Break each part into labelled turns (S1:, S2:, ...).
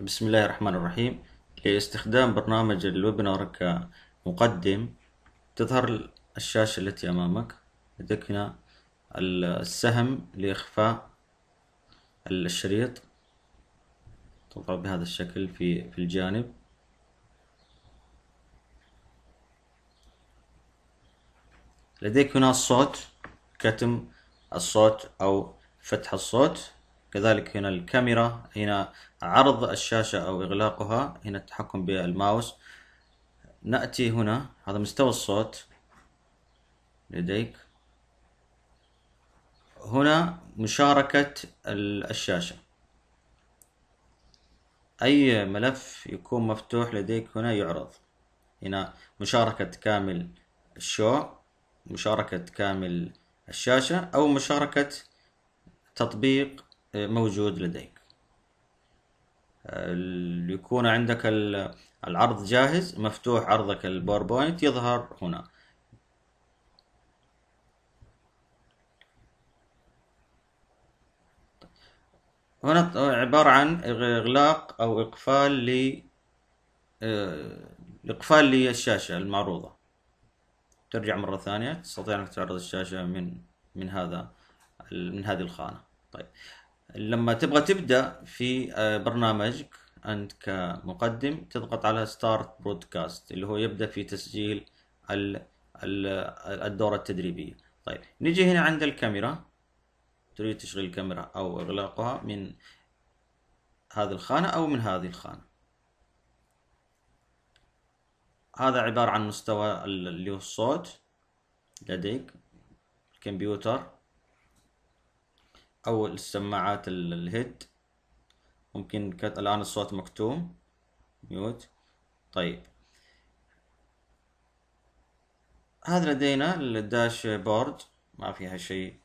S1: بسم الله الرحمن الرحيم لاستخدام برنامج الويبنار كمقدم تظهر الشاشة التي أمامك لديك هنا السهم لإخفاء الشريط تظهر بهذا الشكل في في الجانب لديك هنا الصوت كتم الصوت أو فتح الصوت كذلك هنا الكاميرا هنا عرض الشاشة أو إغلاقها هنا التحكم بالماوس نأتي هنا هذا مستوى الصوت لديك هنا مشاركة الشاشة أي ملف يكون مفتوح لديك هنا يعرض هنا مشاركة كامل الشو مشاركة كامل الشاشة أو مشاركة تطبيق موجود لديك يكون عندك العرض جاهز مفتوح عرضك الباوربوينت يظهر هنا هنا عبارة عن إغلاق أو إقفال ل آه، إقفال للشاشة المعروضة ترجع مرة ثانية تستطيع أنك تعرض الشاشة من من هذا من هذه الخانة طيب لما تبغى تبدا في آه، برنامجك انت كمقدم تضغط على ستارت برودكاست اللي هو يبدا في تسجيل الدوره التدريبيه طيب نجي هنا عند الكاميرا تريد تشغيل الكاميرا او اغلاقها من هذه الخانه او من هذه الخانه هذا عباره عن مستوى اللي هو الصوت لديك الكمبيوتر او السماعات الهيد ممكن كانت الان الصوت مكتوم ميوت طيب هذا لدينا الداش بورد ما فيها شيء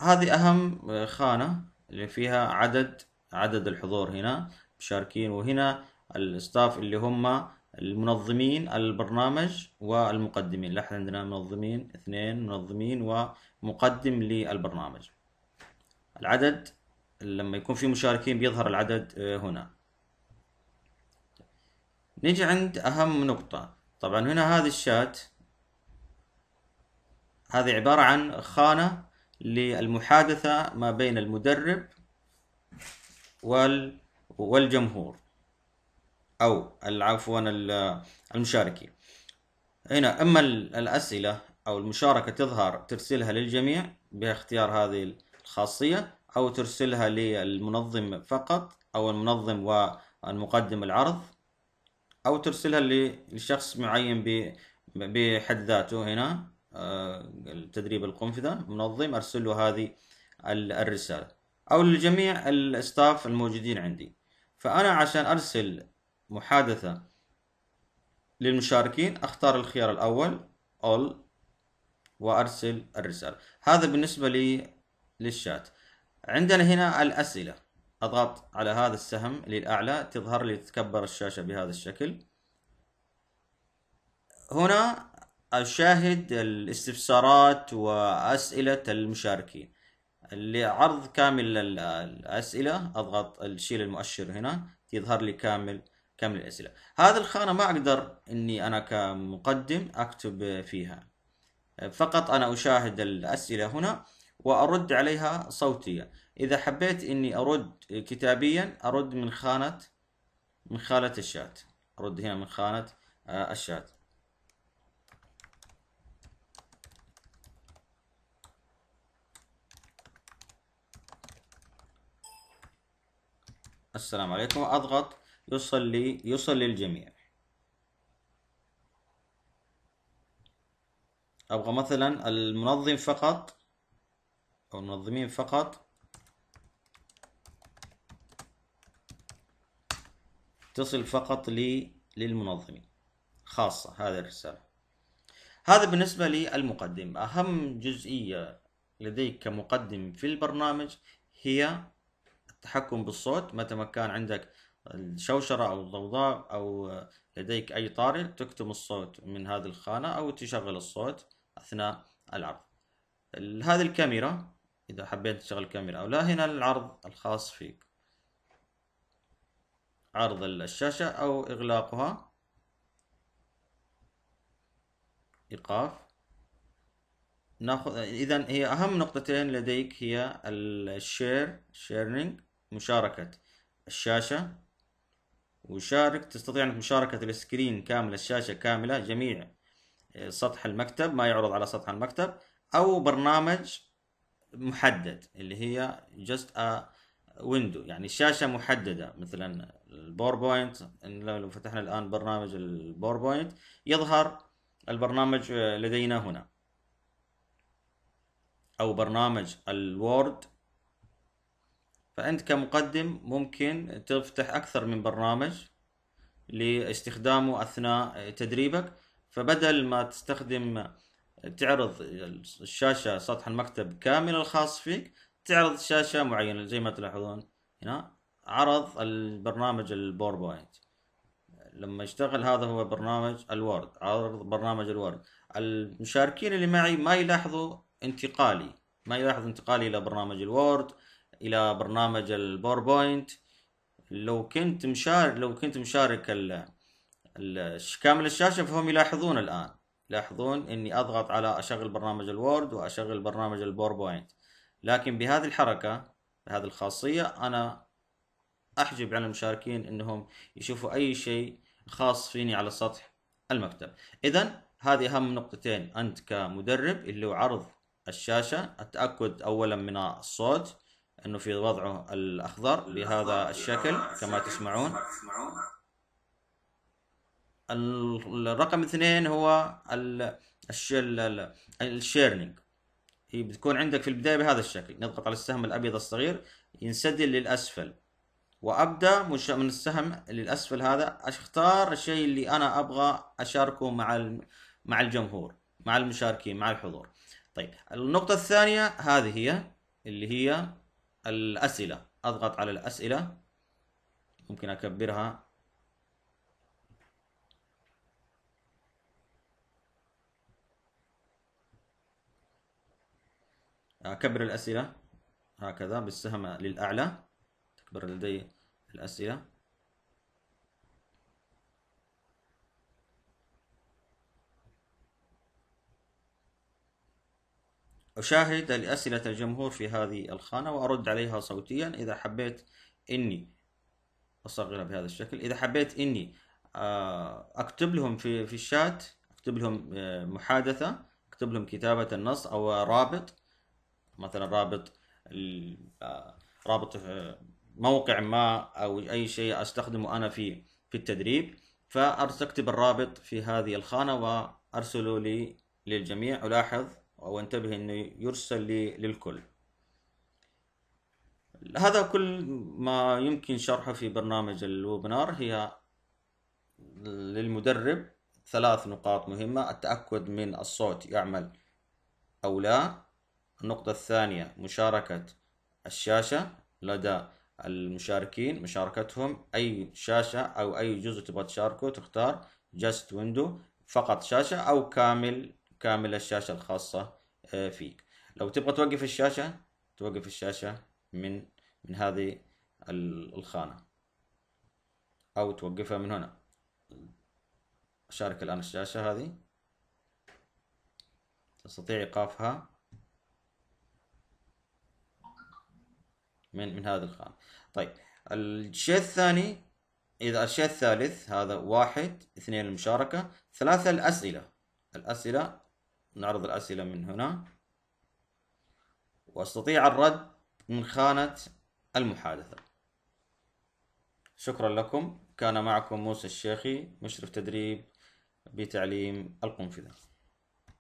S1: هذه اهم خانة اللي فيها عدد عدد الحضور هنا مشاركين وهنا الستاف اللي هم المنظمين البرنامج والمقدمين لاحظ عندنا منظمين اثنين منظمين ومقدم للبرنامج العدد لما يكون في مشاركين بيظهر العدد آه، هنا نيجي عند أهم نقطة طبعا هنا هذه الشات هذه عبارة عن خانة للمحادثة ما بين المدرب والجمهور أو عفوا المشاركين هنا أما الأسئلة أو المشاركة تظهر ترسلها للجميع باختيار هذه الخاصية أو ترسلها للمنظم فقط أو المنظم والمقدم العرض أو ترسلها لشخص معين بحد ذاته هنا آه، تدريب القنفذة منظم أرسل له هذه الرسالة أو لجميع الاستاف الموجودين عندي فأنا عشان أرسل محادثة للمشاركين اختار الخيار الأول all وأرسل الرسالة هذا بالنسبة لي للشات عندنا هنا الأسئلة أضغط على هذا السهم للأعلى تظهر لي تتكبر الشاشة بهذا الشكل هنا أشاهد الاستفسارات وأسئلة المشاركين لعرض كامل الأسئلة أضغط شيل المؤشر هنا تظهر لي كامل كامل الاسئله هذه الخانه ما اقدر اني انا كمقدم اكتب فيها فقط انا اشاهد الاسئله هنا وارد عليها صوتيا اذا حبيت اني ارد كتابيا ارد من خانه من خانه الشات ارد هنا من خانه آه، الشات السلام عليكم اضغط لي يصل للجميع ابغى مثلا المنظم فقط او المنظمين فقط تصل فقط لي للمنظمين خاصة هذه الرسالة هذا بالنسبة للمقدم أهم جزئية لديك كمقدم في البرنامج هي التحكم بالصوت متى ما كان عندك الشوشرة أو الضوضاء أو لديك أي طارئ تكتم الصوت من هذه الخانة أو تشغل الصوت أثناء العرض هذه الكاميرا إذا حبيت تشغل الكاميرا أو لا هنا العرض الخاص فيك عرض الشاشة أو إغلاقها إيقاف ناخذ اذا هي اهم نقطتين لديك هي الشير شيرنج مشاركه الشاشه وشارك تستطيع انك مشاركة السكرين كاملة الشاشة كاملة جميع آه، سطح المكتب ما يعرض على سطح المكتب او برنامج محدد اللي هي جست ا ويندو يعني الشاشة محددة مثلا الباوربوينت لو فتحنا الان برنامج الباوربوينت يظهر البرنامج آه، لدينا هنا او برنامج الوورد فأنت كمقدم ممكن تفتح أكثر من برنامج لاستخدامه أثناء تدريبك فبدل ما تستخدم تعرض الشاشة سطح المكتب كامل الخاص فيك تعرض شاشة معينة زي ما تلاحظون هنا عرض البرنامج البوربوينت لما يشتغل هذا هو برنامج الوورد عرض برنامج الوورد المشاركين اللي معي ما يلاحظوا انتقالي ما يلاحظوا انتقالي الى برنامج الوورد الى برنامج الباوربوينت لو كنت مشارك لو كنت مشارك ال... ال... كامل الشاشه فهم يلاحظون الان يلاحظون اني اضغط على اشغل برنامج الوورد واشغل برنامج الباوربوينت لكن بهذه الحركه بهذه الخاصيه انا احجب على المشاركين انهم يشوفوا اي شيء خاص فيني على سطح المكتب اذا هذه اهم نقطتين انت كمدرب اللي هو عرض الشاشه التاكد اولا من الصوت انه في وضعه الاخضر بهذا الشكل كما تسمعون الرقم اثنين هو الشيرنينج هي بتكون عندك في البداية بهذا الشكل نضغط على السهم الأبيض الصغير ينسدل للأسفل وأبدأ من السهم للأسفل هذا أختار الشيء اللي أنا أبغى أشاركه مع مع الجمهور مع المشاركين مع الحضور طيب النقطة الثانية هذه هي اللي هي الأسئلة أضغط على الأسئلة ممكن أكبرها أكبر الأسئلة هكذا بالسهم للأعلى تكبر لدي الأسئلة أشاهد الأسئلة الجمهور في هذه الخانة وأرد عليها صوتيا إذا حبيت إني أصغرها بهذا الشكل إذا حبيت إني آه، أكتب لهم في في الشات أكتب لهم آه، محادثة أكتب لهم كتابة النص أو رابط مثلا رابط آه، رابط موقع ما أو أي شيء أستخدمه أنا في في التدريب فأكتب الرابط في هذه الخانة وأرسله لي للجميع ألاحظ أو انتبه انه يرسل للكل هذا كل ما يمكن شرحه في برنامج الويبنار هي للمدرب ثلاث نقاط مهمة التأكد من الصوت يعمل أو لا النقطة الثانية مشاركة الشاشة لدى المشاركين مشاركتهم أي شاشة أو أي جزء تبغى تشاركه تختار جست ويندو فقط شاشة أو كامل كامل الشاشة الخاصة آه، فيك لو تبغى توقف الشاشة توقف الشاشة من من هذه الخانة أو توقفها من هنا أشارك الآن الشاشة هذه تستطيع إيقافها من من هذه الخانة طيب الشيء الثاني إذا الشيء الثالث هذا واحد اثنين المشاركة ثلاثة الأسئلة الأسئلة نعرض الأسئلة من هنا وأستطيع الرد من خانة المحادثة شكرا لكم كان معكم موسى الشيخي مشرف تدريب بتعليم القنفذة